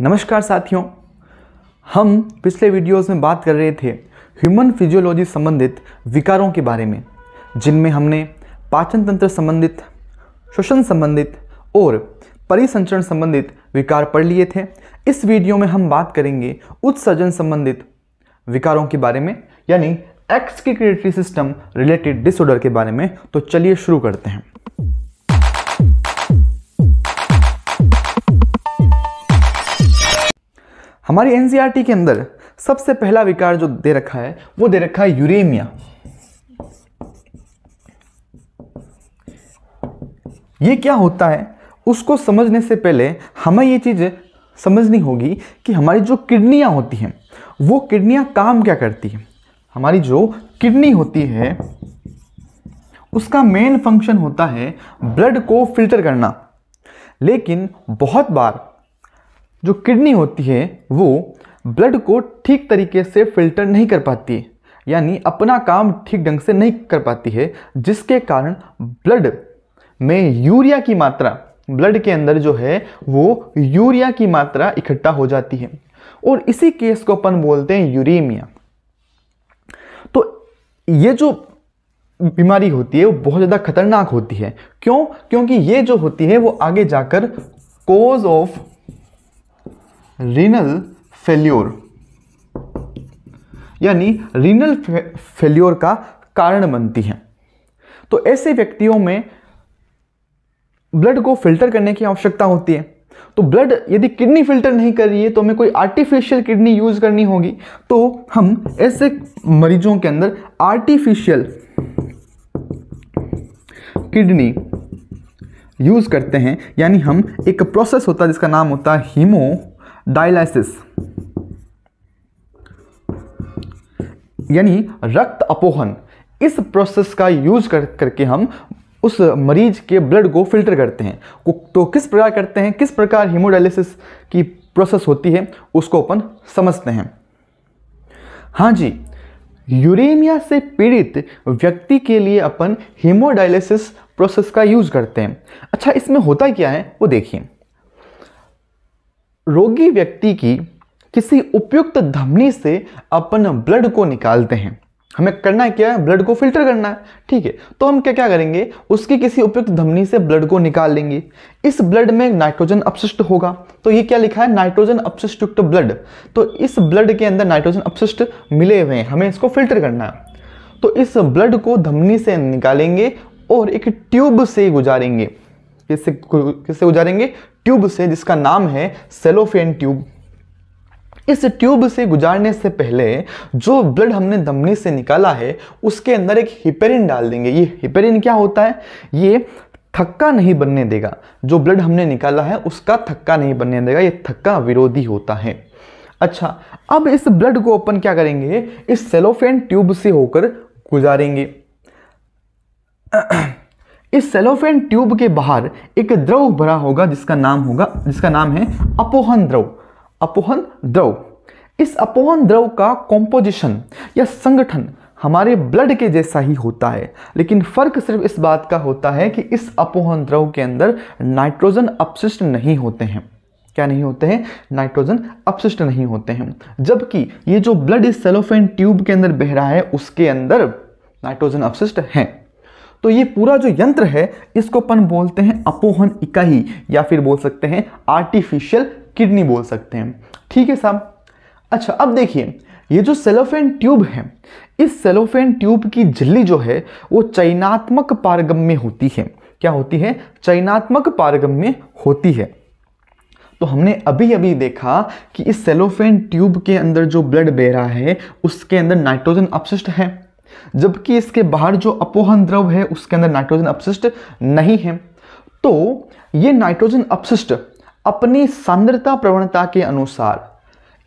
नमस्कार साथियों हम पिछले वीडियोस में बात कर रहे थे ह्यूमन फिजियोलॉजी संबंधित विकारों के बारे में जिनमें हमने पाचन तंत्र संबंधित श्वसन संबंधित और परिसंचरण संबंधित विकार पढ़ लिए थे इस वीडियो में हम बात करेंगे उत्सर्जन संबंधित विकारों के बारे में यानी क्रिएटरी सिस्टम रिलेटेड डिसऑर्डर के बारे में तो चलिए शुरू करते हैं हमारी एन e के अंदर सबसे पहला विकार जो दे रखा है वो दे रखा है यूरेमिया ये क्या होता है उसको समझने से पहले हमें ये चीज़ समझनी होगी कि हमारी जो किडनियाँ होती हैं वो किडनियाँ काम क्या करती हैं हमारी जो किडनी होती है उसका मेन फंक्शन होता है ब्लड को फिल्टर करना लेकिन बहुत बार जो किडनी होती है वो ब्लड को ठीक तरीके से फिल्टर नहीं कर पाती यानी अपना काम ठीक ढंग से नहीं कर पाती है जिसके कारण ब्लड में यूरिया की मात्रा ब्लड के अंदर जो है वो यूरिया की मात्रा इकट्ठा हो जाती है और इसी केस को अपन बोलते हैं यूरीमिया तो ये जो बीमारी होती है वो बहुत ज़्यादा खतरनाक होती है क्यों क्योंकि ये जो होती है वो आगे जाकर कोज ऑफ रीनल फेल्योर यानी रीनल फेल्योर का कारण बनती है तो ऐसे व्यक्तियों में ब्लड को फिल्टर करने की आवश्यकता होती है तो ब्लड यदि किडनी फिल्टर नहीं कर रही है तो हमें कोई आर्टिफिशियल किडनी यूज़ करनी होगी तो हम ऐसे मरीजों के अंदर आर्टिफिशियल किडनी यूज़ करते हैं यानी हम एक प्रोसेस होता है जिसका नाम होता है हीमो डायलिसिस यानी रक्त अपोहन इस प्रोसेस का यूज कर करके हम उस मरीज के ब्लड को फिल्टर करते हैं तो किस प्रकार करते हैं किस प्रकार हीमोडायलिसिस की प्रोसेस होती है उसको अपन समझते हैं हाँ जी यूरेमिया से पीड़ित व्यक्ति के लिए अपन हीमोडायलिसिस प्रोसेस का यूज़ करते हैं अच्छा इसमें होता क्या है वो देखिए रोगी व्यक्ति की किसी उपयुक्त धमनी से अपन ब्लड को निकालते हैं हमें करना क्या है ब्लड को फिल्टर करना है ठीक है तो हम क्या क्या करेंगे उसकी किसी उपयुक्त धमनी से ब्लड को निकाल लेंगे इस ब्लड में नाइट्रोजन अपशिष्ट होगा तो ये क्या लिखा है नाइट्रोजन अपशिष्ट युक्त ब्लड तो इस ब्लड के अंदर नाइट्रोजन अपशिष्ट मिले हुए हैं हमें इसको फिल्टर करना है तो इस ब्लड को धमनी से निकालेंगे और एक ट्यूब से गुजारेंगे किससे किससे गुजारेंगे ट्यूब से जिसका नाम है सेलोफेन ट्यूब इस ट्यूब से गुजारने से पहले जो ब्लड हमने धमनी से निकाला है उसके अंदर एक हिपेरिन डाल देंगे ये हिपेरिन क्या होता है ये थक्का नहीं बनने देगा जो ब्लड हमने निकाला है उसका थक्का नहीं बनने देगा ये थक्का विरोधी होता है अच्छा अब इस ब्लड को अपन क्या करेंगे इस सेलोफेन ट्यूब से होकर गुजारेंगे इस सेलोफेन ट्यूब के बाहर एक द्रव भरा होगा जिसका नाम होगा जिसका नाम है अपोहन द्रव अपोहन द्रव इस अपोहन द्रव का कॉम्पोजिशन या संगठन हमारे ब्लड के जैसा ही होता है लेकिन फ़र्क सिर्फ इस बात का होता है कि इस अपोहन द्रव के अंदर नाइट्रोजन अपशिष्ट नहीं होते हैं क्या नहीं होते हैं नाइट्रोजन अपशिष्ट नहीं होते हैं जबकि ये जो ब्लड इस सेलोफेन ट्यूब के अंदर बह रहा है उसके अंदर नाइट्रोजन अपशिष्ट हैं तो ये पूरा जो यंत्र है इसको अपन बोलते हैं अपोहन इकाई या फिर बोल सकते हैं आर्टिफिशियल किडनी बोल सकते हैं ठीक है साहब अच्छा अब देखिए ये जो सेलोफेन ट्यूब है इस सेलोफेन ट्यूब की झिल्ली जो है वो चयनात्मक पारगम्य होती है क्या होती है चयनात्मक पारगम्य होती है तो हमने अभी अभी देखा कि इस सेलोफेन ट्यूब के अंदर जो ब्लड बह रहा है उसके अंदर नाइट्रोजन अपशिष्ट है जबकि इसके बाहर जो अपोहन द्रव है उसके अंदर नाइट्रोजन अपशिष्ट नहीं है तो ये नाइट्रोजन अपशिष्ट अपनी सांद्रता प्रवणता के अनुसार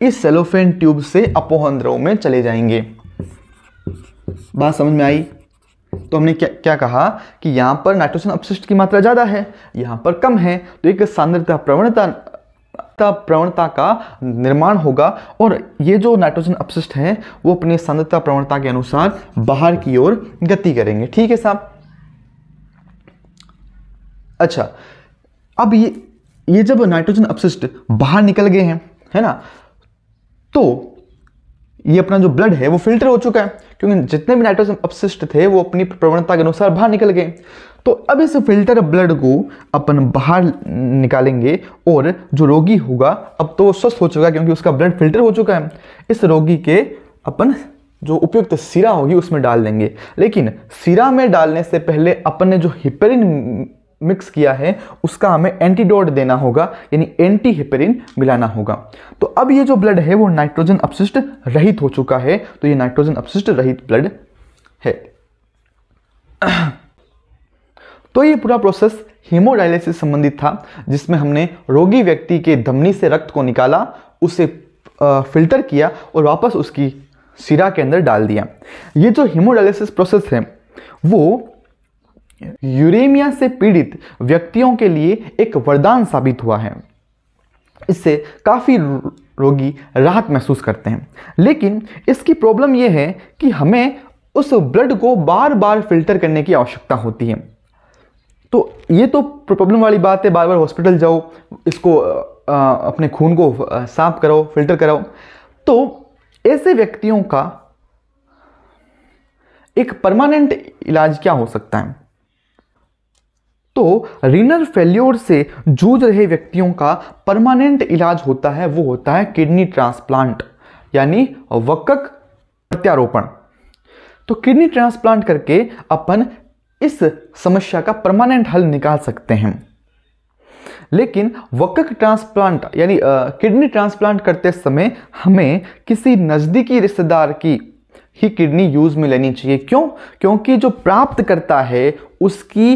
इस सेलोफेन ट्यूब से अपोहन द्रव में चले जाएंगे बात समझ में आई तो हमने क्या क्या कहा कि यहां पर नाइट्रोजन अपशिष्ट की मात्रा ज़्यादा है यहां पर कम है तो एक सांद्रता प्रवणता प्रवणता का निर्माण होगा और ये जो नाइट्रोजन अपशिष्ट हैं वो अपनी सांद्रता प्रवणता के अनुसार बाहर की ओर गति करेंगे ठीक है साहब अच्छा अब ये ये जब नाइट्रोजन अपशिष्ट बाहर निकल गए हैं है ना तो ये अपना जो ब्लड है वो फिल्टर हो चुका है क्योंकि जितने भी नाइट्रोजन अपशिष्ट थे वो अपनी प्रवणता के अनुसार बाहर निकल गए तो अब इस फिल्टर ब्लड को अपन बाहर निकालेंगे और जो रोगी होगा अब तो स्वस्थ हो चुका है क्योंकि उसका ब्लड फिल्टर हो चुका है इस रोगी के अपन जो उपयुक्त सिरा होगी उसमें डाल देंगे लेकिन सिरा में डालने से पहले अपन ने जो हिपेरिन मिक्स किया है उसका हमें एंटीडोट देना होगा यानी एंटी हिपेरिन मिलाना होगा तो अब ये जो ब्लड है वो नाइट्रोजन अपशिष्ट रहित हो चुका है तो ये नाइट्रोजन अपशिष्ट रहित ब्लड है तो ये पूरा प्रोसेस हीमोडायलिसिस संबंधित था जिसमें हमने रोगी व्यक्ति के धमनी से रक्त को निकाला उसे फिल्टर किया और वापस उसकी सिरा के अंदर डाल दिया ये जो हीमोडायलिसिस प्रोसेस है वो यूरेमिया से पीड़ित व्यक्तियों के लिए एक वरदान साबित हुआ है इससे काफ़ी रोगी राहत महसूस करते हैं लेकिन इसकी प्रॉब्लम यह है कि हमें उस ब्लड को बार बार फिल्टर करने की आवश्यकता होती है तो ये तो प्रॉब्लम वाली बात है बार बार हॉस्पिटल जाओ इसको आ, अपने खून को साफ कराओ फिल्टर कराओ तो ऐसे व्यक्तियों का एक परमानेंट इलाज क्या हो सकता है तो रिनर फेल्योर से जूझ रहे व्यक्तियों का परमानेंट इलाज होता है वो होता है किडनी ट्रांसप्लांट यानी वक्क प्रत्यारोपण तो किडनी ट्रांसप्लांट करके अपन इस समस्या का परमानेंट हल निकाल सकते हैं लेकिन वक्क ट्रांसप्लांट यानी किडनी ट्रांसप्लांट करते समय हमें किसी नज़दीकी रिश्तेदार की ही किडनी यूज़ में लेनी चाहिए क्यों क्योंकि जो प्राप्त करता है उसकी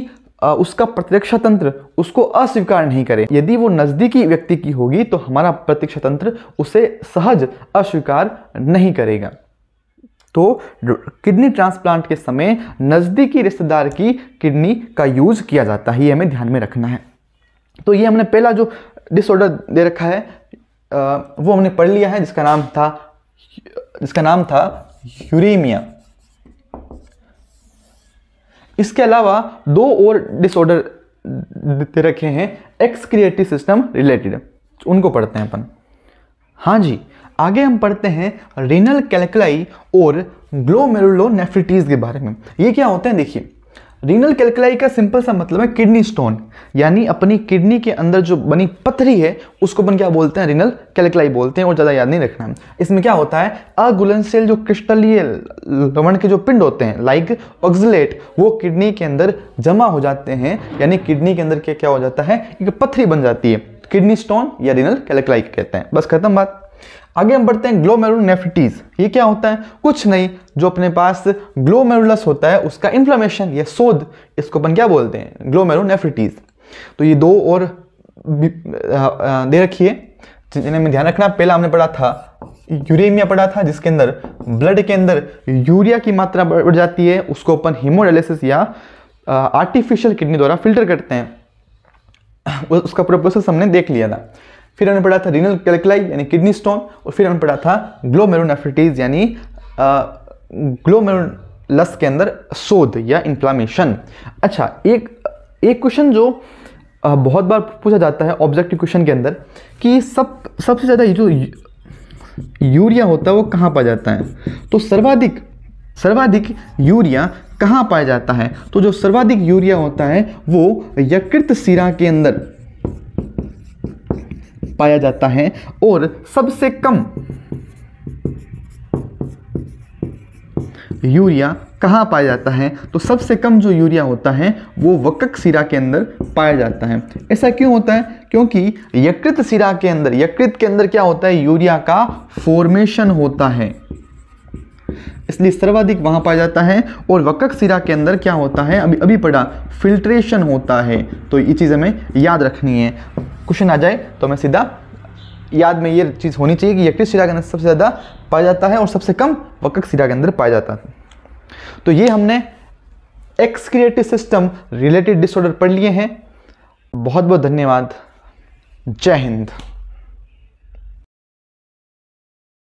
आ, उसका प्रतिरक्षा तंत्र उसको अस्वीकार नहीं करे यदि वो नज़दीकी व्यक्ति की होगी तो हमारा प्रतिरक्षा तंत्र उसे सहज अस्वीकार नहीं करेगा तो किडनी ट्रांसप्लांट के समय नज़दीकी रिश्तेदार की किडनी का यूज़ किया जाता है ये हमें ध्यान में रखना है तो ये हमने पहला जो डिसऑर्डर दे रखा है वो हमने पढ़ लिया है जिसका नाम था जिसका नाम था यूरीमिया इसके अलावा दो और डिसऑर्डर दे रखे हैं एक्सक्रिएटिव सिस्टम रिलेटेड उनको पढ़ते हैं अपन हाँ जी आगे हम पढ़ते हैं रिनल कैलकुलाई और ग्लोमेरुलोनेफ्रिटीज के बारे में ये क्या होते हैं देखिए रीनल कैलकुलाई का सिंपल सा मतलब है किडनी स्टोन यानी अपनी किडनी के अंदर जो बनी पथरी है उसको अपन क्या बोलते हैं रीनल कैलकुलाई बोलते हैं और ज़्यादा याद नहीं रखना इसमें क्या होता है अगुलनशील जो क्रिस्टलीय लवण के जो पिंड होते हैं लाइक ऑक्सलेट वो किडनी के अंदर जमा हो जाते हैं यानी किडनी के अंदर क्या क्या हो जाता है एक पथरी बन जाती है किडनी स्टोन या रीनल कैलकुलाई कहते हैं बस खत्म बात आगे हम बढ़ते हैं ग्लो नेफ्रिटीज ये क्या होता है कुछ नहीं जो अपने पास ग्लोमेरुलस होता है उसका इन्फ्लामेशन या शोध इसको अपन क्या बोलते हैं ग्लो नेफ्रिटीज तो ये दो और दे रखिए जिन्हें हमें ध्यान रखना पहला हमने पढ़ा था यूरेमिया पढ़ा था जिसके अंदर ब्लड के अंदर यूरिया की मात्रा बढ़ जाती है उसको अपन हीमोडायलिसिस या आर्टिफिशियल किडनी द्वारा फिल्टर करते हैं उसका प्रोसेस हमने देख लिया था फिर हमने पढ़ा था रीनल कैलकलाई यानी किडनी स्टोन और फिर हमने पढ़ा था ग्लोमेरोनाफ्रिटीज यानी ग्लोमेरोलस के अंदर शोध या इन्फ्लामेशन अच्छा एक एक क्वेश्चन जो बहुत बार पूछा जाता है ऑब्जेक्टिव क्वेश्चन के अंदर कि सब सबसे ज़्यादा जो यूरिया होता है वो कहाँ पाया जाता है तो सर्वाधिक सर्वाधिक यूरिया कहाँ पाया जाता है तो जो सर्वाधिक यूरिया होता है वो यकृत सिरा के अंदर पाया जाता है और सबसे कम यूरिया कहाँ पाया जाता है तो सबसे कम जो यूरिया होता है वो वक्क सिरा के अंदर पाया जाता है ऐसा क्यों होता है क्योंकि यकृत सिरा के अंदर यकृत के अंदर क्या होता है यूरिया का फॉर्मेशन होता है इसलिए सर्वाधिक वहां पाया जाता है और वक्क सिरा के अंदर क्या होता है अभी अभी पढ़ा फिल्ट्रेशन होता है तो ये चीज़ हमें याद रखनी है क्वेश्चन आ जाए तो हमें सीधा याद में ये चीज़ होनी चाहिए कि किस शिरा के अंदर सबसे ज़्यादा पाया जाता है और सबसे कम वक़्त शिरा के अंदर पाया जाता है तो ये हमने एक्सक्रिएटिव सिस्टम रिलेटेड डिसऑर्डर पढ़ लिए हैं बहुत बहुत धन्यवाद जय हिंद